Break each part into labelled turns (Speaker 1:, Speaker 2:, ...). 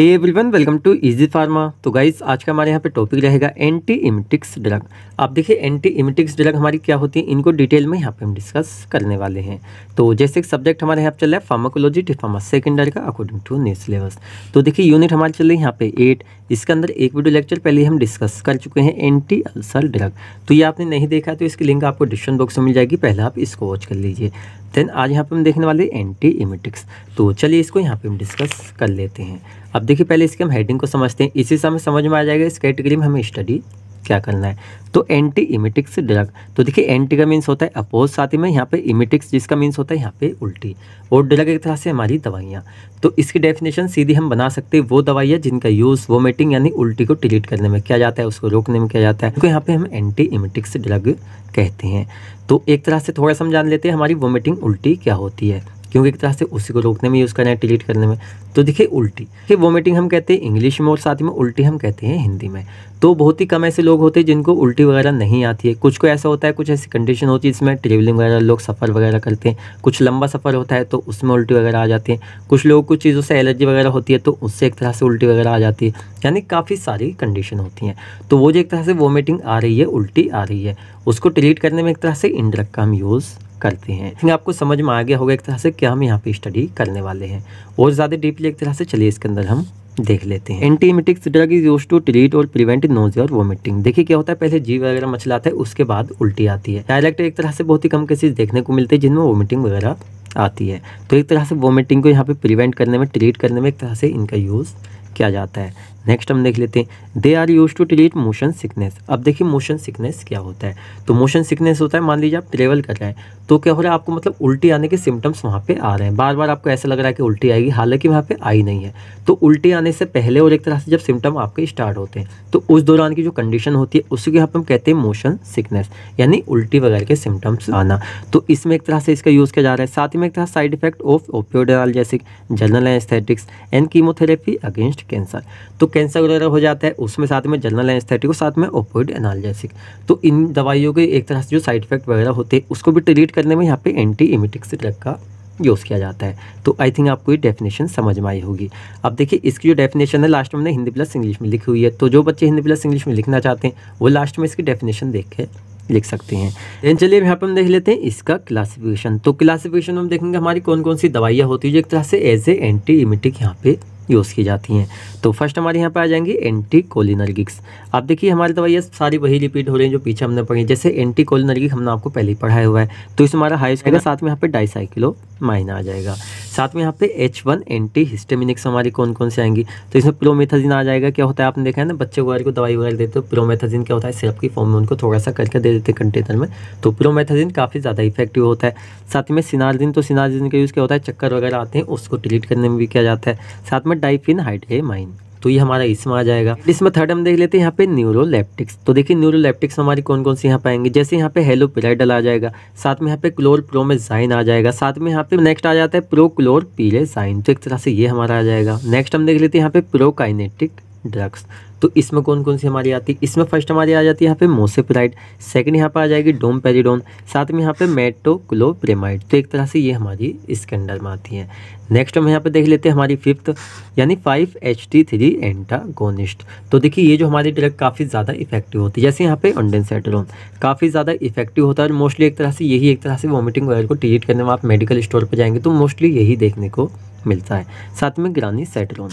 Speaker 1: hey everyone welcome to easy pharma तो guys आज का हमारे यहाँ पे टॉपिक रहेगा एंटी इमिटिक्स ड्रग आप देखिए एंटी इमिटिक्स ड्रग हमारी क्या होती है इनको डिटेल में यहाँ पे हम डिस्कस करने वाले हैं तो जैसे एक सब्जेक्ट हमारे यहाँ पे चल रहा है फार्माकोलॉजी डिफार्मा सेकेंड का अकॉर्डिंग टू ने सिलेबस तो देखिए यूनिट हमारे चल रही है यहाँ पे एट इसके अंदर एक वीडियो लेक्चर पहले हम डिस्कस कर चुके हैं एंटी अल्सर ड्रग तो ये आपने नहीं देखा तो इसकी लिंक आपको डिस्क्रिप्शन बॉक्स में मिल जाएगी पहले आप इसको वॉच कर लीजिए देन आज यहाँ पे हम देखने वाले एंटी इमेटिक्स तो चलिए इसको यहाँ पे हम डिस्कस कर लेते हैं अब देखिए पहले इसके हम हेडिंग को समझते हैं इसी समय समझ में आ जाएगा इस कैटेगरी में हमें स्टडी क्या करना है तो एंटी इमिटिक्स ड्रग तो देखिए एंटी का मीन्स होता है अपोज साथ ही में यहाँ पे इमिटिक्स जिसका मीन्स होता है यहाँ पे उल्टी और ड्रग एक तरह से हमारी दवाइयाँ तो इसकी डेफिनेशन सीधी हम बना सकते हैं वो दवाइयाँ जिनका यूज़ वोमिटिंग यानी उल्टी को ट्रीट करने में किया जाता है उसको रोकने में किया जाता है क्योंकि तो यहाँ पर हम एंटी इमिटिक्स ड्रग कहते हैं तो एक तरह से थोड़ा समझान लेते हैं हमारी वोमिटिंग उल्टी क्या होती है क्योंकि एक तरह से उसी को रोकने में यूज़ करना है डिलीट करने में तो देखिए उल्टी देखिए वोमिटिंग हम कहते हैं इंग्लिश में और साथ ही में उल्टी हम कहते हैं हिंदी में तो बहुत ही कम ऐसे लोग होते हैं जिनको उल्टी वगैरह नहीं आती है कुछ को ऐसा होता है कुछ ऐसी कंडीशन होती है जिसमें ट्रेवलिंग वगैरह लोग सफ़र वगैरह करते हैं कुछ लंबा सफ़र होता है तो उसमें उल्टी वगैरह आ जाती है कुछ लोगों को चीज़ों से एलर्जी वगैरह होती है तो उससे एक तरह से उल्टी वगैरह आ जाती है यानी काफ़ी सारी कंडीशन होती हैं तो वो जो एक तरह से वोमिटिंग आ रही है उल्टी आ रही है उसको डिलीट करने में एक तरह से इंड्रक का हम यूज़ करते हैं लेकिन आपको समझ में आ गया होगा एक तरह से क्या हम यहाँ पे स्टडी करने वाले हैं और ज़्यादा डीपली एक तरह से चलिए इसके अंदर हम देख लेते हैं antiemetics drug is use to treat और प्रिवेंट नोजिया और वोमिटिंग देखिए क्या होता है पहले जीव वगैरह मचलाता है उसके बाद उल्टी आती है डायरेक्ट एक तरह से बहुत ही कम केसेस देखने को मिलते हैं जिनमें वोमिटिंग वगैरह आती है तो एक तरह से वोमिटिंग को यहाँ पे प्रिवेंट करने में ट्रीट करने में एक तरह से इनका यूज़ किया जाता है नेक्स्ट हम देख लेते हैं they are use to treat motion sickness अब देखिए मोशन सिकनेस क्या होता है तो मोशन सिकनेस होता है मान लीजिए आप ट्रेवल कर रहे हैं तो क्या हो रहा है आपको मतलब उल्टी आने के सिम्टम्स वहाँ पे आ रहे हैं बार बार आपको ऐसा लग रहा है कि उल्टी आएगी हालांकि वहाँ पे आई नहीं है तो उल्टी आने से पहले और एक तरह से जब सिम्टम आपके स्टार्ट होते हैं तो उस दौरान की जो कंडीशन होती है उसके यहाँ पर हम कहते हैं मोशन सिकनेस यानी उल्टी वगैरह के सिम्टम्स आना तो इसमें एक तरह से इसका यूज़ किया जा रहा है साथ ही में एक तरह साइड इफेक्ट ऑफ ओपियोडाल जैसे general anaesthetics and chemotherapy against cancer तो कैंसर वगैरह हो जाता है उसमें साथ में जनरल एनेस्थेटिक और साथ में ओपोइड एनालजेसिक तो इन दवाइयों के एक तरह से जो साइड इफेक्ट वगैरह होते हैं उसको भी ट्रीट करने में यहाँ पे एंटी इमिटिक्स ड्रग का यूज़ किया जाता है तो आई थिंक आपको ये डेफिनेशन समझ में आई होगी अब देखिए इसकी जो डेफिनेशन है लास्ट में हिंदी प्लस इंग्लिश में लिखी हुई है तो जो बच्चे हिंदी प्लस इंग्लिश में लिखना चाहते हैं वो लास्ट में इसकी डेफिनेशन देख के लिख सकते हैं लेकिन चलिए यहाँ पर हम देख लेते हैं इसका क्लासिफिकेशन तो क्लासिफिकेशन हम देखेंगे हमारी कौन कौन सी दवाइयाँ होती है जो एक तरह से एज ए एंटी इमिटिक यहाँ पे यूज़ की जाती हैं तो फर्स्ट हमारे यहाँ पर आ जाएंगे एंटी कोलिनर्गिक्स आप देखिए हमारी दवाइयाँ तो सारी वही रिपीट हो रही हैं जो पीछे हमने पढ़ी जैसे एंटी कोलिनर्गिक हमने आपको पहले ही पढ़ाया हुआ है तो इस हमारा हाई आएगा साथ में यहाँ पे डाइसाइकिलो माइन आ जाएगा साथ में यहाँ पे एच वन एंटी हिस्टेमिनिक्स हमारी कौन कौन से आएंगी तो इसमें प्रोमेथाजिन आ जाएगा क्या होता है आपने देखा है ना बच्चे वगैरह को दवाई वगैरह देते हो तो प्रोमेथाजिन क्या होता है सिरप की फॉर्म में उनको थोड़ा सा करके दे देते हैं कंटेनर में तो प्रोमेथाजिन काफ़ी ज़्यादा इफेक्टिव होता है साथ में सिनार्जिन तो सिनार्जिन का यूज़ क्या होता है चक्कर वगैरह आते हैं उसको ट्रीट करने में भी किया जाता है साथ में डाइफिन हाइड्रेमाइन तो ये हमारा इसमें आ जाएगा इसमें थर्ड हम देख लेते हैं यहाँ पे न्यूरोलेप्टिक्स तो देखिए न्यूरोलेप्टिक्स हमारी कौन कौन सी यहाँ पाएंगे जैसे यहाँ पे हेलोपिराइडल आ जाएगा साथ में यहाँ पे क्लोर प्रोमेजाइन आ जाएगा साथ में यहाँ पे नेक्स्ट आ जाता है प्रो क्लोर पीरेजाइन तो एक तरह से ये हमारा आ जाएगा नेक्स्ट हम देख लेते हैं यहाँ पे प्रोकाइनेटिक ड्रग्स तो इसमें कौन कौन सी हमारी आती है इसमें फर्स्ट हमारी आ जाती है यहाँ पे मोसेप्राइड सेकंड यहाँ पे आ जाएगी डोम पेरीडोन साथ में यहाँ पे मेटोक्लोप्रेमाइड तो एक तरह से ये हमारी इसके अंडर में आती है नेक्स्ट हम यहाँ पे देख लेते हैं हमारी फिफ्थ यानी five H T three antagonist तो देखिए ये जो हमारी ड्रग काफ़ी ज़्यादा इफेक्टिव होती है जैसे यहाँ पे ऑनडेंसेट्रोन काफ़ी ज़्यादा इफेक्टिव होता है और मोस्टली एक तरह से यही एक तरह से वॉमिटिंग वगैरह को ट्रीट करने में आप मेडिकल स्टोर पर जाएंगे तो मोस्टली यही देखने को मिलता है साथ में ग्रानी सेटरोन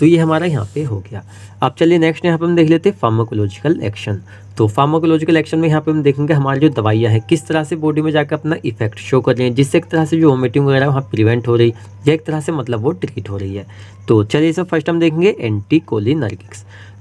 Speaker 1: तो ये हमारा यहाँ पे हो गया अब चलिए नेक्स्ट यहाँ पे हम देख लेते हैं फार्माकोलॉजिकल एक्शन तो फार्माकोलॉजिकल एक्शन में यहाँ पे हम देखेंगे हमारी जो दवाइयाँ हैं किस तरह से बॉडी में जाकर अपना इफेक्ट शो कर रही हैं जिससे एक तरह से जो वोमिटिंग वगैरह वहाँ प्रिवेंट हो रही है या एक तरह से मतलब वो ट्रीट हो रही है तो चलिए इसमें फर्स्ट हम देखेंगे एंटी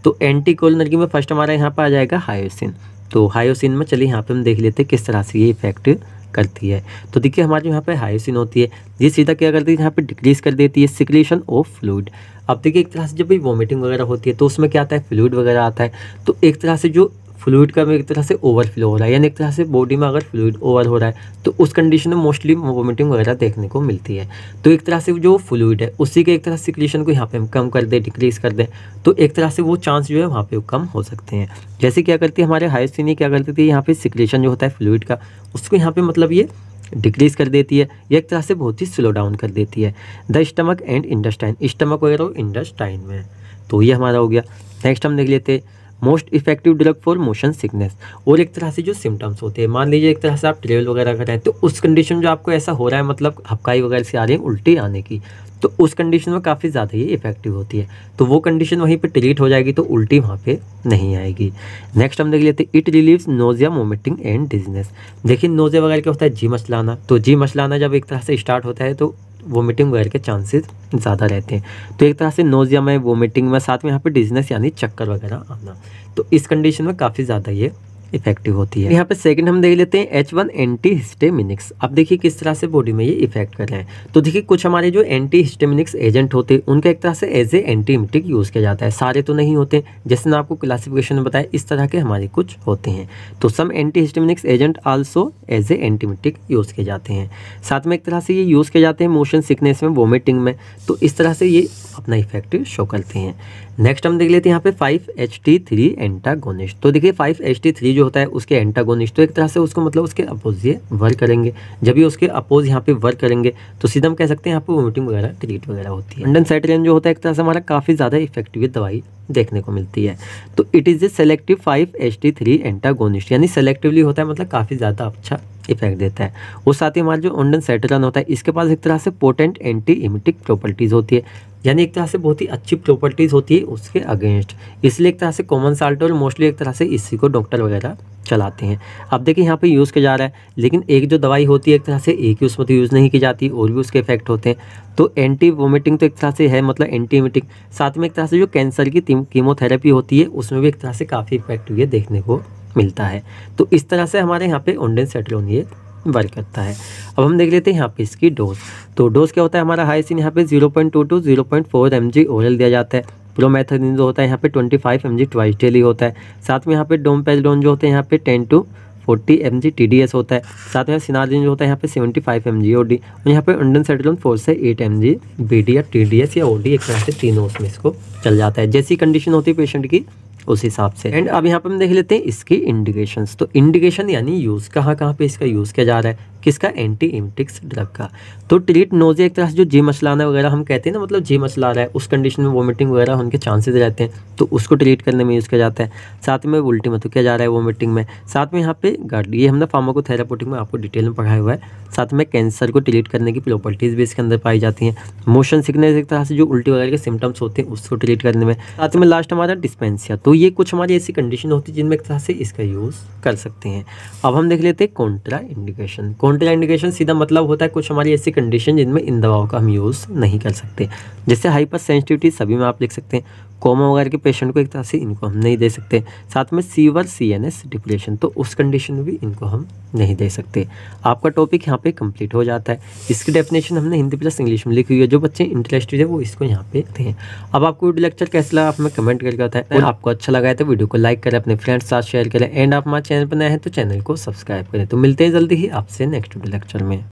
Speaker 1: तो एंटी में फर्स्ट हमारा यहाँ पर आ जाएगा हायोसिन तो हायोसिन में चलिए यहाँ पर हम देख लेते हैं किस तरह से ये इफेक्ट करती है तो देखिए हमारे जो यहाँ पे हाइसिन होती है ये सीधा क्या करती है यहाँ पे डिक्रीज कर देती है सिक्रेशन ऑफ फ्लूड अब देखिए एक तरह से जब भी वॉमिटिंग वगैरह होती है तो उसमें क्या आता है फ्लूड वगैरह आता है तो एक तरह से जो फ्लूड का एक तरह से ओवरफ्लो हो रहा है यानी एक तरह से बॉडी में अगर फ्लूड ओवर हो रहा है तो उस कंडीशन में मोस्टली वोमिटिंग वगैरह देखने को मिलती है तो एक तरह से जो फ्लूड है उसी के एक तरह से सिक्रीशन को यहाँ पे हम कम कर दें डिक्रीज़ कर दें तो एक तरह से वो चांस जो है वहाँ पर कम हो सकते हैं जैसे क्या करती है हमारे सीनी क्या करती थी यहाँ पर सिक्रीशन जो होता है फ्लूड का उसको यहाँ पर मतलब ये डिक्रीज़ कर देती है या एक तरह से बहुत ही स्लो डाउन कर देती है the stomach and intestine stomach वगैरह इंडस्टाइन में तो ये हमारा हो गया नेक्स्ट हम देख लेते हैं most effective drug for motion sickness और एक तरह से जो सिम्टम्स होते हैं मान लीजिए एक तरह से आप ट्रेवल वगैरह कर रहे हैं तो उस कंडीशन में जो आपको ऐसा हो रहा है मतलब हपकाई वगैरह से आ रही है उल्टी आने की तो उस कंडीशन में काफ़ी ज़्यादा ये इफेक्टिव होती है तो वो कंडीशन वहीं पर ट्रीट हो जाएगी तो उल्टी वहाँ पे नहीं आएगी नेक्स्ट हम देख लेते हैं it relieves nausea vomiting and dizziness देखिए नोजिया वगैरह क्या होता है जी मछलाना तो जी मचलाना जब एक तरह से स्टार्ट होता है तो वोमिटिंग वगैरह के चांसेस ज़्यादा रहते हैं तो एक तरह से नोजिया में वोमिटिंग में साथ में यहाँ पे डिजनेस यानी चक्कर वगैरह आना तो इस कंडीशन में काफ़ी ज़्यादा ये इफेक्टिव होती है यहाँ पे सेकंड हम देख लेते हैं एच वन एंटी हिस्टेमिनिक्स अब देखिए किस तरह से बॉडी में ये इफेक्ट कर रहे हैं तो देखिए कुछ हमारे जो एंटी हिस्टेमिनिक्स एजेंट होते हैं उनका एक तरह से एज ए एंटीमिटिक यूज़ किया जाता है सारे तो नहीं होते जैसे मैं आपको क्लासिफिकेशन में बताया इस तरह के हमारे कुछ होते हैं तो some anti histaminics agent also as a antiemetic use किए जाते हैं साथ में एक तरह से ये यूज़ किए जाते हैं मोशन सिकनेस में वोमिटिंग में तो इस तरह से ये अपना इफेक्ट शो करते हैं नेक्स्ट हम देख लेते हैं यहाँ पे five H T three antagonist तो देखिए फाइव एच टी थ्री जो होता है उसके एंटागोनिस्ट तो एक तरह से उसको मतलब उसके अपोज ये वर्क करेंगे जब भी उसके अपोज यहाँ पे वर्क करेंगे तो सीधा हम कह सकते हैं यहाँ पे वोमिटिंग वगैरह ट्रीट वगैरह होती है अंडन सेटरिन जो होता है एक तरह से हमारा काफ़ी ज़्यादा इफेक्टिव दवाई देखने को मिलती है तो it is a selective five H T three antagonist यानी सेलेक्टिवली होता है मतलब काफ़ी ज़्यादा अच्छा इफेक्ट देता है और साथ ही हमारा जो ओंडन सेटरन होता है इसके पास एक तरह से पोटेंट एंटी इमिटिक प्रॉपर्टीज़ होती है यानी एक तरह से बहुत ही अच्छी प्रॉपर्टीज़ होती है उसके अगेंस्ट इसलिए एक तरह से कॉमन साल्ट और मोस्टली एक तरह से इसी को डॉक्टर वगैरह चलाते हैं अब देखिए यहाँ पे यूज़ किया जा रहा है लेकिन एक जो दवाई होती है एक तरह से एक ही उसमें तो यूज़ नहीं की जाती और भी उसके इफेक्ट होते हैं तो एंटी वोमिटिंग तो एक तरह से है मतलब वोमिटिंग साथ में एक तरह से जो कैंसर की कीमोथेरेपी होती है उसमें भी एक तरह से काफ़ी इफेक्ट ये देखने को मिलता है तो इस तरह से हमारे यहाँ पे ऑनडेन सेटलोन ये वर्क करता है अब हम देख लेते हैं यहाँ पे इसकी डोज तो डोज क्या होता है हमारा सीन यहाँ पे zero point two to zero point four M G oral दिया जाता है प्रोमेथाडिन जो होता है यहाँ पे twenty five M G twice daily होता है साथ में यहाँ पे पेजडोन जो होते हैं यहाँ पे ten to forty M G T D S होता है साथ में सिनाजिन जो होता है यहाँ पे seventy five M G O D और यहाँ पे अंडन सेटलोन फोर से eight M G B D या टी डी एस या ओ डी एक तरह से तीनों उसमें इसको चल जाता है जैसी कंडीशन होती है पेशेंट की उस हिसाब से एंड अब यहाँ पर हम देख लेते हैं इसकी इंडिकेशन तो इंडिकेशन यानी यूज़ कहाँ कहाँ पे इसका यूज़ किया जा रहा है किसका एंटी इमटिक्स ड्रग का तो ट्रीट नोजे एक तरह से जो जी मसलाना वगैरह हम कहते हैं ना मतलब जी मसला रहा है उस कंडीशन में वोमिटिंग वगैरह उनके चांसेस रहते हैं तो उसको ट्रीट करने में यूज़ किया जाता है साथ में उल्टी मतलब किया जा रहा है वोमिटिंग में साथ में यहाँ पे गार्ड ये हमने फार्माकोथेरापोटिक में आपको डिटेल में पढ़ाया हुआ है साथ में कैंसर को ट्रीट करने की प्रॉपर्टीज़ भी इसके अंदर पाई जाती हैं मोशन सिकनेस एक तरह से जो उल्टी वगैरह के सिम्टम्स होते हैं उसको ट्रीट करने में साथ में लास्ट हमारा डिस्पेंसिया तो ये कुछ हमारी ऐसी कंडीशन होती है जिनमें एक तरह से इसका यूज़ कर सकते हैं अब हम देख लेते हैं कॉन्ट्रा इंडिकेशन कॉन्ट्रा इंडिकेशन सीधा मतलब होता है कुछ हमारी ऐसी कंडीशन जिनमें इन दवाओं का हम यूज़ नहीं कर सकते जैसे हाइपर सेंसिटिविटी सभी में आप देख सकते हैं कोमा वगैरह के पेशेंट को एक तरह से इनको हम नहीं दे सकते साथ में severe C N S depression तो उस कंडीशन में भी इनको हम नहीं दे सकते आपका टॉपिक यहाँ पे कंप्लीट हो जाता है इसकी डेफिनेशन हमने हिंदी प्लस इंग्लिश में लिखी हुई है जो बच्चे इंटरेस्टेड है वो इसको यहाँ पे थे अब आपको लेक्चर कैसे लगा आप हमें कमेंट करके बताएं आपको अच्छा अच्छा लगा है तो वीडियो को लाइक करें अपने फ्रेंड्स साथ शेयर करें एंड आप हमारे चैनल पर नए हैं तो चैनल को सब्सक्राइब करें तो मिलते हैं जल्दी ही आपसे नेक्स्ट लेक्चर में